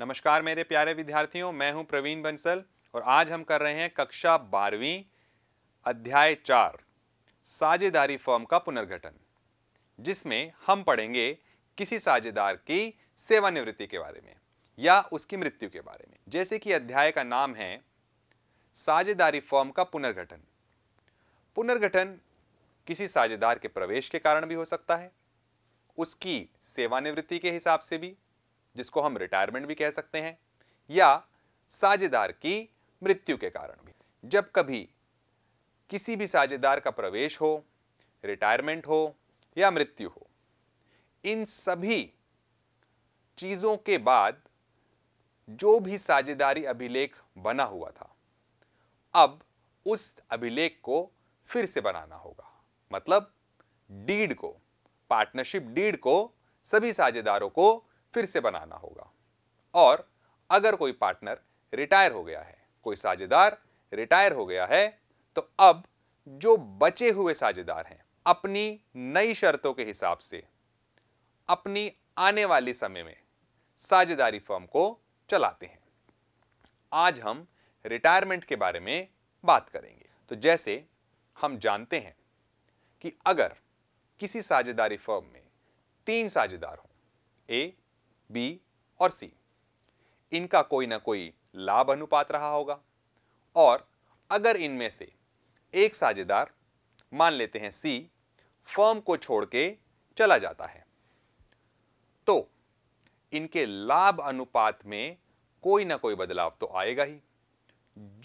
नमस्कार मेरे प्यारे विद्यार्थियों मैं हूं प्रवीण बंसल और आज हम कर रहे हैं कक्षा बारहवीं अध्याय चार साझेदारी फॉर्म का पुनर्गठन जिसमें हम पढ़ेंगे किसी साझेदार की सेवानिवृत्ति के बारे में या उसकी मृत्यु के बारे में जैसे कि अध्याय का नाम है साझेदारी फॉर्म का पुनर्गठन पुनर्गठन किसी साझेदार के प्रवेश के कारण भी हो सकता है उसकी सेवानिवृत्ति के हिसाब से भी जिसको हम रिटायरमेंट भी कह सकते हैं या साझेदार की मृत्यु के कारण भी जब कभी किसी भी साझेदार का प्रवेश हो रिटायरमेंट हो या मृत्यु हो इन सभी चीज़ों के बाद जो भी साझेदारी अभिलेख बना हुआ था अब उस अभिलेख को फिर से बनाना होगा मतलब डीड को पार्टनरशिप डीड को सभी साझेदारों को फिर से बनाना होगा और अगर कोई पार्टनर रिटायर हो गया है कोई साझेदार रिटायर हो गया है तो अब जो बचे हुए साझेदार हैं अपनी नई शर्तों के हिसाब से अपनी आने वाले समय में साझेदारी फर्म को चलाते हैं आज हम रिटायरमेंट के बारे में बात करेंगे तो जैसे हम जानते हैं कि अगर किसी साझेदारी फर्म में तीन साझेदार हों ए बी और सी इनका कोई ना कोई लाभ अनुपात रहा होगा और अगर इनमें से एक साझेदार मान लेते हैं सी फर्म को छोड़ के चला जाता है तो इनके लाभ अनुपात में कोई ना कोई बदलाव तो आएगा ही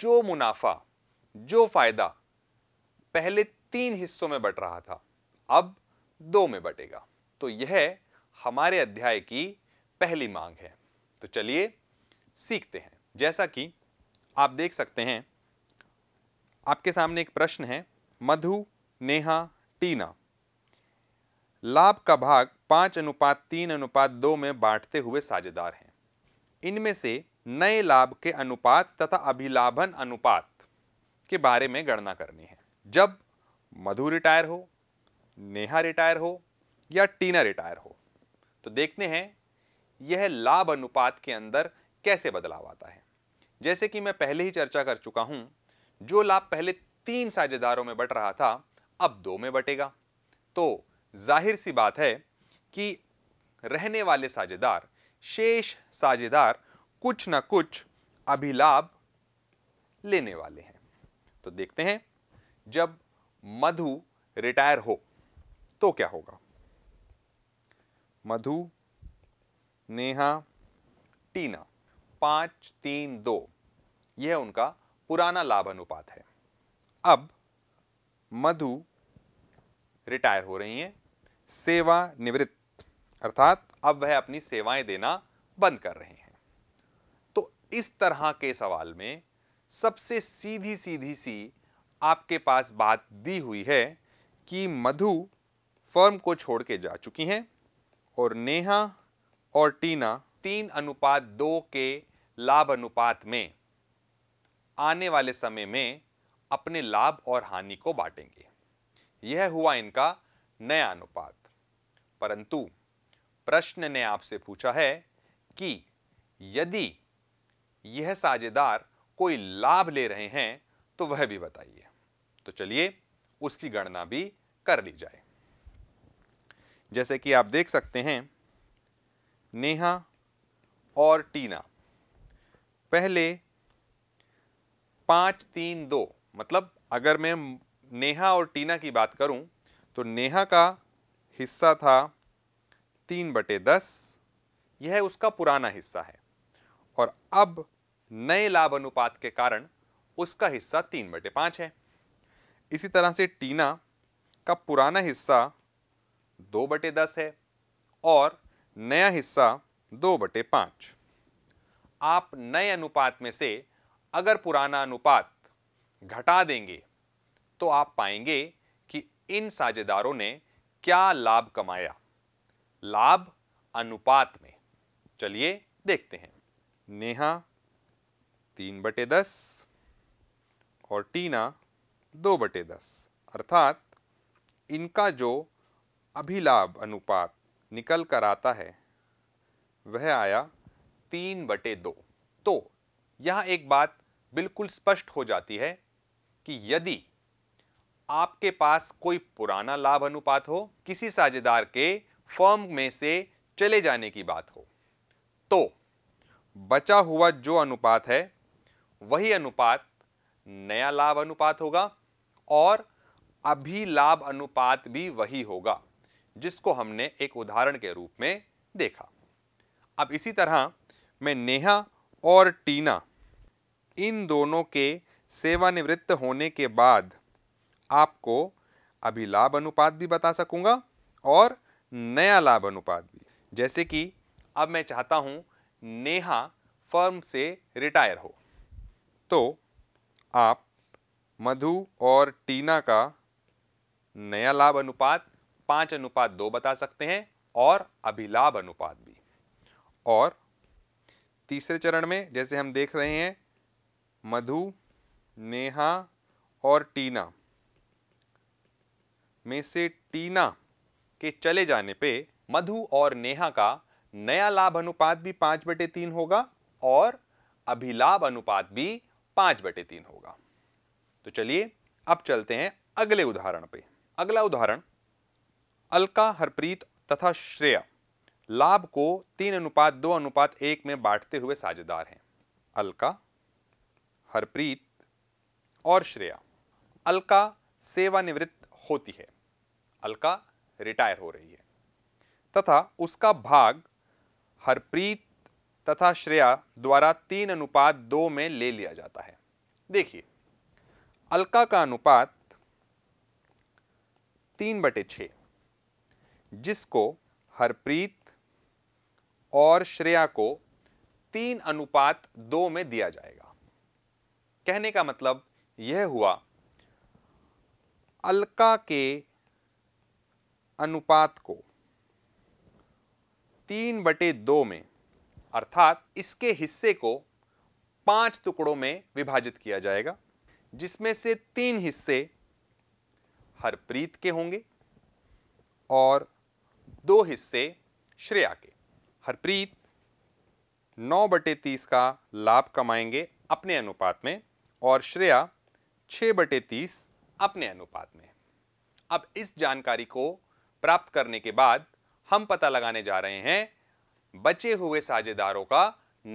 जो मुनाफा जो फायदा पहले तीन हिस्सों में बट रहा था अब दो में बटेगा तो यह हमारे अध्याय की पहली मांग है तो चलिए सीखते हैं जैसा कि आप देख सकते हैं आपके सामने एक प्रश्न है मधु नेहा टीना लाभ का भाग पाँच अनुपात तीन अनुपात दो में बांटते हुए साझेदार हैं इनमें से नए लाभ के अनुपात तथा अभिलाभन अनुपात के बारे में गणना करनी है जब मधु रिटायर हो नेहा रिटायर हो या टीना रिटायर हो तो देखते हैं यह लाभ अनुपात के अंदर कैसे बदलाव आता है जैसे कि मैं पहले ही चर्चा कर चुका हूं जो लाभ पहले तीन साझेदारों में बट रहा था अब दो में बटेगा तो जाहिर सी बात है कि रहने वाले साझेदार शेष साझेदार कुछ ना कुछ अभिलाभ लेने वाले हैं तो देखते हैं जब मधु रिटायर हो तो क्या होगा मधु नेहा टीना पाँच तीन दो यह उनका पुराना लाभ अनुपात है अब मधु रिटायर हो रही हैं सेवा निवृत्त अर्थात अब वह अपनी सेवाएं देना बंद कर रहे हैं तो इस तरह के सवाल में सबसे सीधी सीधी सी आपके पास बात दी हुई है कि मधु फर्म को छोड़ के जा चुकी हैं और नेहा और टीना तीन अनुपात दो के लाभ अनुपात में आने वाले समय में अपने लाभ और हानि को बांटेंगे यह हुआ इनका नया अनुपात परंतु प्रश्न ने आपसे पूछा है कि यदि यह साझेदार कोई लाभ ले रहे हैं तो वह भी बताइए तो चलिए उसकी गणना भी कर ली जाए जैसे कि आप देख सकते हैं नेहा और टीना पहले पाँच तीन दो मतलब अगर मैं नेहा और टीना की बात करूं तो नेहा का हिस्सा था तीन बटे दस यह उसका पुराना हिस्सा है और अब नए लाभ अनुपात के कारण उसका हिस्सा तीन बटे पाँच है इसी तरह से टीना का पुराना हिस्सा दो बटे दस है और नया हिस्सा दो बटे पाँच आप नए अनुपात में से अगर पुराना अनुपात घटा देंगे तो आप पाएंगे कि इन साझेदारों ने क्या लाभ कमाया लाभ अनुपात में चलिए देखते हैं नेहा तीन बटे दस और टीना दो बटे दस अर्थात इनका जो अभिलाभ अनुपात निकल कर आता है वह आया तीन बटे दो तो यह एक बात बिल्कुल स्पष्ट हो जाती है कि यदि आपके पास कोई पुराना लाभ अनुपात हो किसी साझेदार के फर्म में से चले जाने की बात हो तो बचा हुआ जो अनुपात है वही अनुपात नया लाभ अनुपात होगा और अभी लाभ अनुपात भी वही होगा जिसको हमने एक उदाहरण के रूप में देखा अब इसी तरह मैं नेहा और टीना इन दोनों के सेवानिवृत्त होने के बाद आपको अभी लाभ अनुपात भी बता सकूंगा और नया लाभ अनुपात भी जैसे कि अब मैं चाहता हूं नेहा फर्म से रिटायर हो तो आप मधु और टीना का नया लाभ अनुपात पांच अनुपात दो बता सकते हैं और अभिलाभ अनुपात भी और तीसरे चरण में जैसे हम देख रहे हैं मधु नेहा और टीना में से टीना के चले जाने पे मधु और नेहा का नया लाभ अनुपात भी पांच बटे तीन होगा और अभिलाभ अनुपात भी पांच बटे तीन होगा तो चलिए अब चलते हैं अगले उदाहरण पे अगला उदाहरण अलका हरप्रीत तथा श्रेया लाभ को तीन अनुपात दो अनुपात एक में बांटते हुए साझेदार हैं अलका हरप्रीत और श्रेया अलका सेवानिवृत्त होती है अलका रिटायर हो रही है तथा उसका भाग हरप्रीत तथा श्रेया द्वारा तीन अनुपात दो में ले लिया जाता है देखिए अलका का अनुपात तीन बटे छः जिसको हरप्रीत और श्रेया को तीन अनुपात दो में दिया जाएगा कहने का मतलब यह हुआ अलका के अनुपात को तीन बटे दो में अर्थात इसके हिस्से को पांच टुकड़ों में विभाजित किया जाएगा जिसमें से तीन हिस्से हरप्रीत के होंगे और दो हिस्से श्रेया के हरप्रीत नौ बटे तीस का लाभ कमाएंगे अपने अनुपात में और श्रेया छः बटे तीस अपने अनुपात में अब इस जानकारी को प्राप्त करने के बाद हम पता लगाने जा रहे हैं बचे हुए साझेदारों का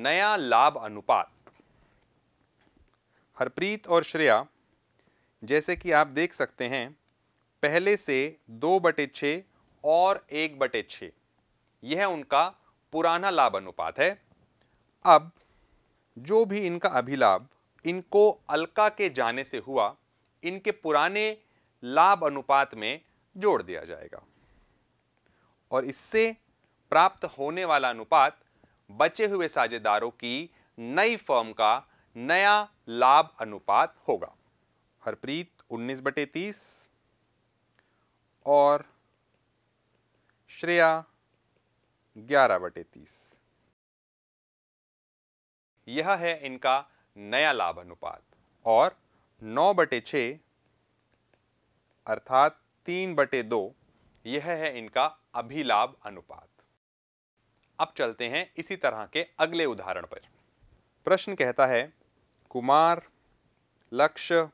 नया लाभ अनुपात हरप्रीत और श्रेया जैसे कि आप देख सकते हैं पहले से दो बटे छः और एक बटे छ यह उनका पुराना लाभ अनुपात है अब जो भी इनका अभिलाभ इनको अलका के जाने से हुआ इनके पुराने लाभ अनुपात में जोड़ दिया जाएगा और इससे प्राप्त होने वाला अनुपात बचे हुए साझेदारों की नई फर्म का नया लाभ अनुपात होगा हरप्रीत 19 बटे तीस और श्रेया ग्यारह बटे तीस यह है इनका नया लाभ अनुपात और नौ बटे छ अर्थात तीन बटे दो यह है इनका अभिलाभ अनुपात अब चलते हैं इसी तरह के अगले उदाहरण पर प्रश्न कहता है कुमार लक्ष्य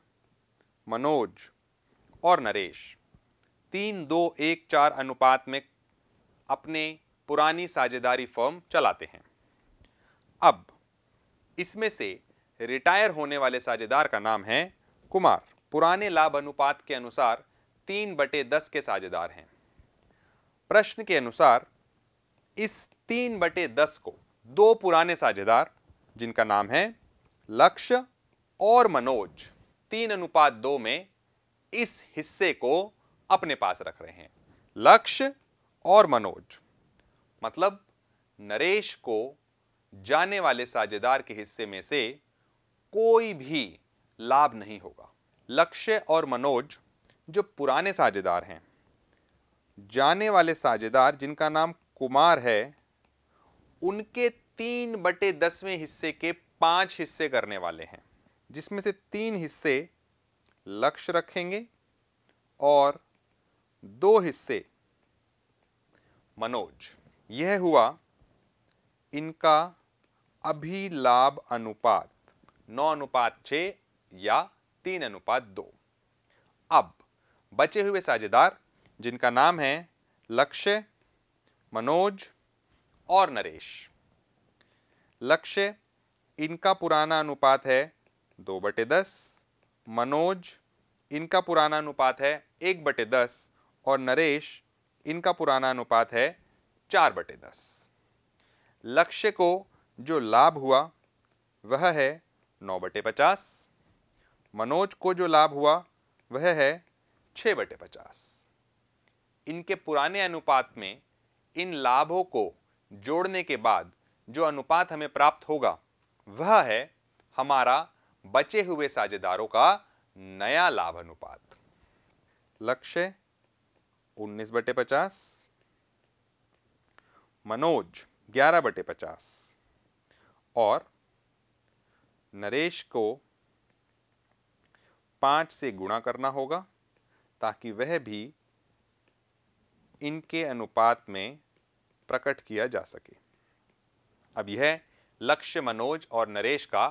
मनोज और नरेश तीन दो एक चार अनुपात में अपने पुरानी साझेदारी फर्म चलाते हैं अब इसमें से रिटायर होने वाले साझेदार का नाम है कुमार पुराने लाभ अनुपात के अनुसार तीन बटे दस के साझेदार हैं प्रश्न के अनुसार इस तीन बटे दस को दो पुराने साझेदार जिनका नाम है लक्ष्य और मनोज तीन अनुपात दो में इस हिस्से को अपने पास रख रहे हैं लक्ष्य और मनोज मतलब नरेश को जाने वाले साझेदार के हिस्से में से कोई भी लाभ नहीं होगा लक्ष्य और मनोज जो पुराने साझेदार हैं जाने वाले साझेदार जिनका नाम कुमार है उनके तीन बटे दसवें हिस्से के पांच हिस्से करने वाले हैं जिसमें से तीन हिस्से लक्ष्य रखेंगे और दो हिस्से मनोज यह हुआ इनका अभिलाभ अनुपात नौ अनुपात छ या तीन अनुपात दो अब बचे हुए साझेदार जिनका नाम है लक्ष्य मनोज और नरेश लक्ष्य इनका पुराना अनुपात है दो बटे दस मनोज इनका पुराना अनुपात है एक बटे दस और नरेश इनका पुराना अनुपात है चार बटे दस लक्ष्य को जो लाभ हुआ वह है नौ बटे पचास मनोज को जो लाभ हुआ वह है छः बटे पचास इनके पुराने अनुपात में इन लाभों को जोड़ने के बाद जो अनुपात हमें प्राप्त होगा वह है हमारा बचे हुए साझेदारों का नया लाभ अनुपात लक्ष्य उन्नीस बटे पचास मनोज ग्यारह बटे पचास और नरेश को पाँच से गुणा करना होगा ताकि वह भी इनके अनुपात में प्रकट किया जा सके अब यह लक्ष्य मनोज और नरेश का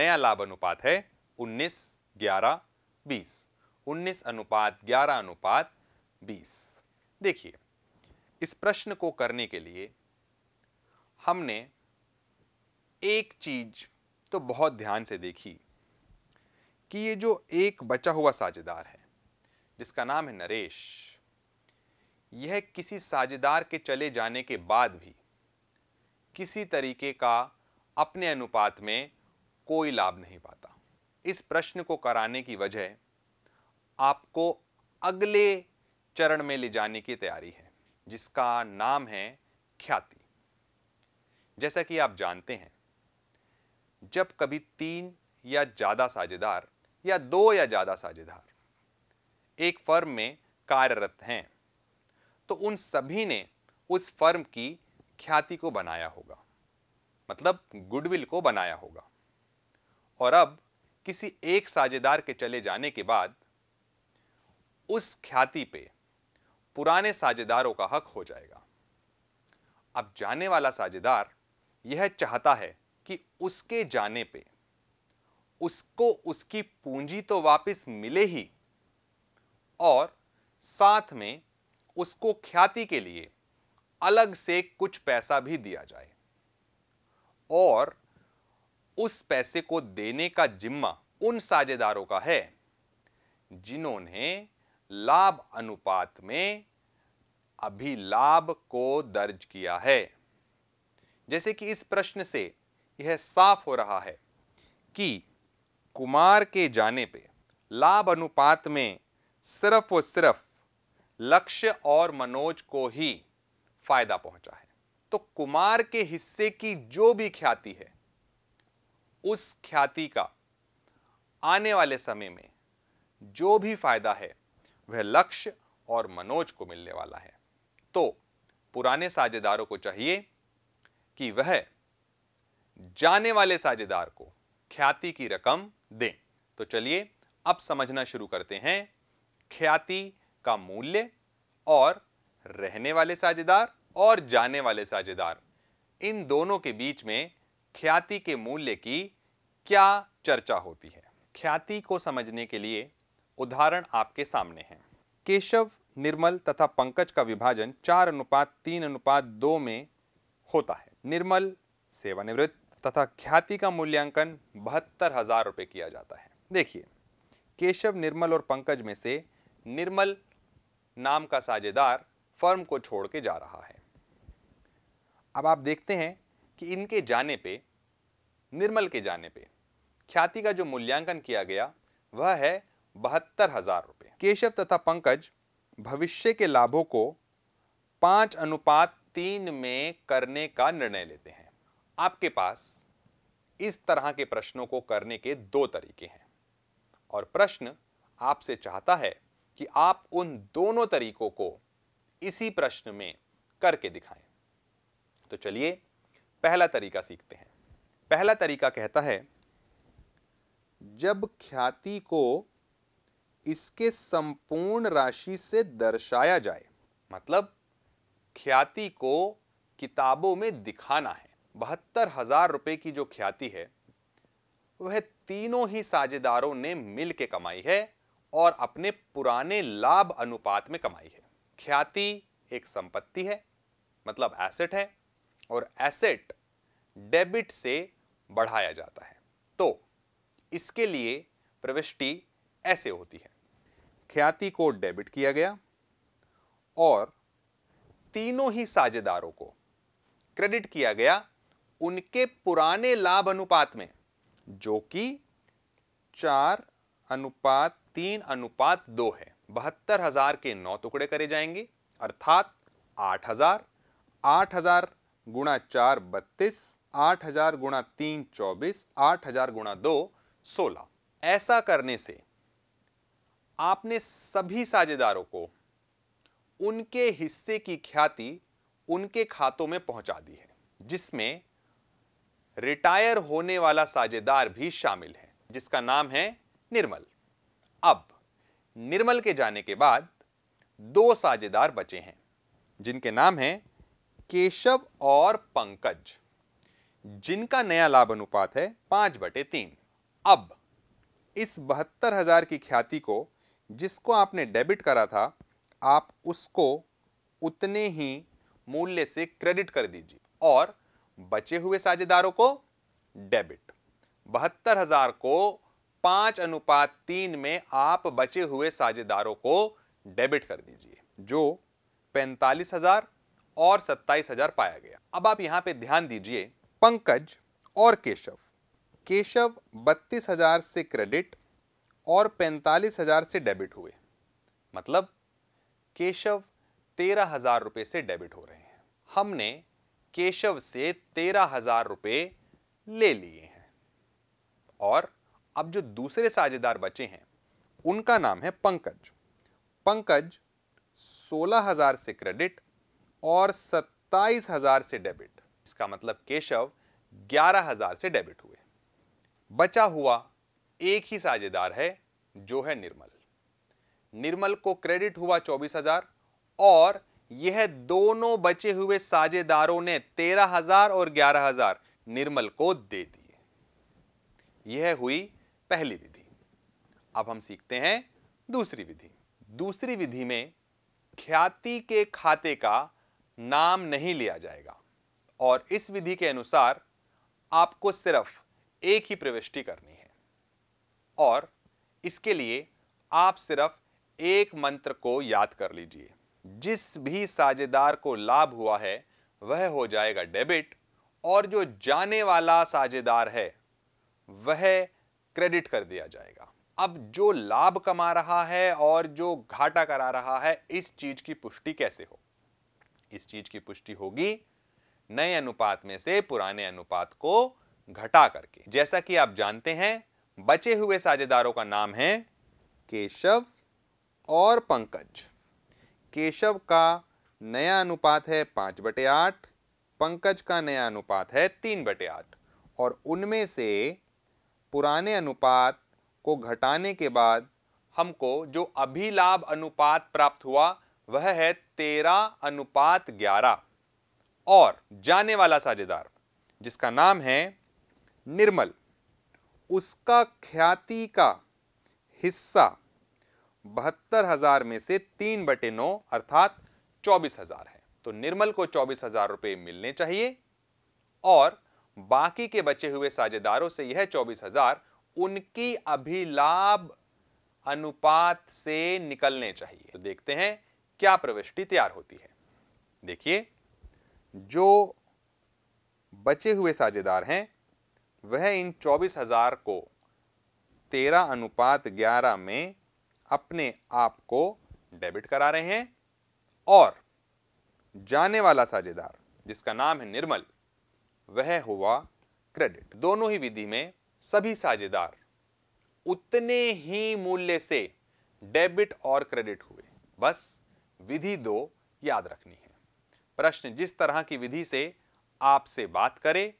नया लाभ अनुपात है 19 11 20 19 अनुपात 11 अनुपात बीस देखिए इस प्रश्न को करने के लिए हमने एक चीज तो बहुत ध्यान से देखी कि ये जो एक बचा हुआ साझेदार है जिसका नाम है नरेश यह किसी साझेदार के चले जाने के बाद भी किसी तरीके का अपने अनुपात में कोई लाभ नहीं पाता इस प्रश्न को कराने की वजह आपको अगले चरण में ले जाने की तैयारी है जिसका नाम है ख्याति जैसा कि आप जानते हैं जब कभी तीन या ज़्यादा साझेदार या दो या ज़्यादा साझेदार एक फर्म में कार्यरत हैं तो उन सभी ने उस फर्म की ख्याति को बनाया होगा मतलब गुडविल को बनाया होगा और अब किसी एक साझेदार के चले जाने के बाद उस ख्याति पे पुराने साझेदारों का हक हो जाएगा अब जाने वाला साझेदार यह चाहता है कि उसके जाने पे उसको उसकी पूंजी तो वापस मिले ही और साथ में उसको ख्याति के लिए अलग से कुछ पैसा भी दिया जाए और उस पैसे को देने का जिम्मा उन साझेदारों का है जिन्होंने लाभ अनुपात में अभिलाभ को दर्ज किया है जैसे कि इस प्रश्न से यह साफ हो रहा है कि कुमार के जाने पे लाभ अनुपात में सिर्फ और सिर्फ लक्ष्य और मनोज को ही फायदा पहुंचा है तो कुमार के हिस्से की जो भी ख्याति है उस ख्याति का आने वाले समय में जो भी फायदा है वह लक्ष्य और मनोज को मिलने वाला है तो पुराने साझेदारों को चाहिए कि वह जाने वाले साझेदार को ख्याति की रकम दें तो चलिए अब समझना शुरू करते हैं ख्याति का मूल्य और रहने वाले साझेदार और जाने वाले साझेदार इन दोनों के बीच में ख्याति के मूल्य की क्या चर्चा होती है ख्याति को समझने के लिए उदाहरण आपके सामने हैं केशव निर्मल तथा पंकज का विभाजन चार अनुपात तीन अनुपात दो में होता है निर्मल सेवानिवृत्त तथा ख्याति का मूल्यांकन बहत्तर हजार रुपये किया जाता है देखिए केशव निर्मल और पंकज में से निर्मल नाम का साझेदार फर्म को छोड़ के जा रहा है अब आप देखते हैं कि इनके जाने पे निर्मल के जाने पे ख्याति का जो मूल्यांकन किया गया वह है बहत्तर हजार रुपए केशव तथा पंकज भविष्य के लाभों को पांच अनुपात तीन में करने का निर्णय लेते हैं आपके पास इस तरह के प्रश्नों को करने के दो तरीके हैं और प्रश्न आपसे चाहता है कि आप उन दोनों तरीकों को इसी प्रश्न में करके दिखाएं तो चलिए पहला तरीका सीखते हैं पहला तरीका कहता है जब ख्याति को इसके संपूर्ण राशि से दर्शाया जाए मतलब ख्याति को किताबों में दिखाना है बहत्तर हजार रुपये की जो ख्याति है वह तीनों ही साझेदारों ने मिल के कमाई है और अपने पुराने लाभ अनुपात में कमाई है ख्याति एक संपत्ति है मतलब एसेट है और एसेट डेबिट से बढ़ाया जाता है तो इसके लिए प्रविष्टि ऐसे होती है ख्याति को डेबिट किया गया और तीनों ही साझेदारों को क्रेडिट किया गया उनके पुराने लाभ अनुपात में जो कि चार अनुपात तीन अनुपात दो है बहत्तर हजार के नौ टुकड़े करे जाएंगे अर्थात आठ हजार आठ हजार गुणा चार बत्तीस आठ हजार गुणा तीन चौबीस आठ हजार गुणा दो सोलह ऐसा करने से आपने सभी साझेदारों को उनके हिस्से की ख्याति उनके खातों में पहुंचा दी है जिसमें रिटायर होने वाला साझेदार भी शामिल है जिसका नाम है निर्मल अब निर्मल के जाने के बाद दो साझेदार बचे हैं जिनके नाम हैं केशव और पंकज जिनका नया लाभ अनुपात है पांच बटे तीन अब इस बहत्तर हजार की ख्याति को जिसको आपने डेबिट करा था आप उसको उतने ही मूल्य से क्रेडिट कर दीजिए और बचे हुए साझेदारों को डेबिट बहत्तर हजार को पाँच अनुपात तीन में आप बचे हुए साझेदारों को डेबिट कर दीजिए जो पैंतालीस हजार और सत्ताईस हजार पाया गया अब आप यहाँ पे ध्यान दीजिए पंकज और केशव केशव बत्तीस हजार से क्रेडिट और पैंतालीस हजार से डेबिट हुए मतलब केशव तेरह हजार रुपये से डेबिट हो रहे हैं हमने केशव से तेरह हजार रुपये ले लिए हैं और अब जो दूसरे साझेदार बचे हैं उनका नाम है पंकज पंकज सोलह हजार से क्रेडिट और सत्ताईस हजार से डेबिट इसका मतलब केशव ग्यारह हजार से डेबिट हुए बचा हुआ एक ही साझेदार है जो है निर्मल निर्मल को क्रेडिट हुआ चौबीस हजार और यह दोनों बचे हुए साझेदारों ने तेरह हजार और ग्यारह हजार निर्मल को दे दिए यह हुई पहली विधि अब हम सीखते हैं दूसरी विधि दूसरी विधि में ख्याति के खाते का नाम नहीं लिया जाएगा और इस विधि के अनुसार आपको सिर्फ एक ही प्रविष्टि करनी है और इसके लिए आप सिर्फ एक मंत्र को याद कर लीजिए जिस भी साझेदार को लाभ हुआ है वह हो जाएगा डेबिट और जो जाने वाला साझेदार है वह क्रेडिट कर दिया जाएगा अब जो लाभ कमा रहा है और जो घाटा करा रहा है इस चीज की पुष्टि कैसे हो इस चीज की पुष्टि होगी नए अनुपात में से पुराने अनुपात को घटा करके जैसा कि आप जानते हैं बचे हुए साझेदारों का नाम है केशव और पंकज केशव का नया अनुपात है पाँच बटे आठ पंकज का नया अनुपात है तीन बटे आठ और उनमें से पुराने अनुपात को घटाने के बाद हमको जो अभिलाभ अनुपात प्राप्त हुआ वह है तेरह अनुपात ग्यारह और जाने वाला साझेदार जिसका नाम है निर्मल उसका ख्याति का हिस्सा बहत्तर हजार में से तीन बटे नौ अर्थात चौबीस हजार है तो निर्मल को चौबीस हजार रुपये मिलने चाहिए और बाकी के बचे हुए साझेदारों से यह चौबीस हजार उनकी अभिलाभ अनुपात से निकलने चाहिए तो देखते हैं क्या प्रविष्टि तैयार होती है देखिए जो बचे हुए साझेदार हैं वह इन चौबीस हजार को तेरह अनुपात ग्यारह में अपने आप को डेबिट करा रहे हैं और जाने वाला साझेदार जिसका नाम है निर्मल वह हुआ क्रेडिट दोनों ही विधि में सभी साझेदार उतने ही मूल्य से डेबिट और क्रेडिट हुए बस विधि दो याद रखनी है प्रश्न जिस तरह की विधि से आपसे बात करे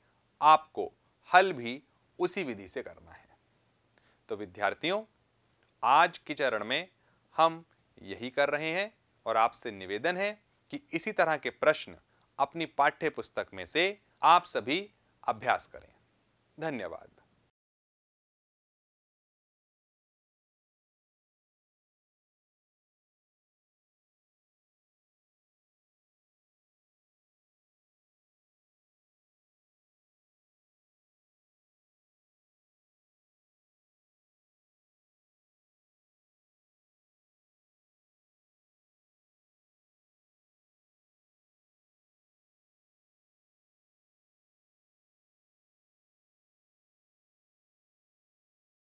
आपको हल भी उसी विधि से करना है तो विद्यार्थियों आज के चरण में हम यही कर रहे हैं और आपसे निवेदन है कि इसी तरह के प्रश्न अपनी पाठ्य पुस्तक में से आप सभी अभ्यास करें धन्यवाद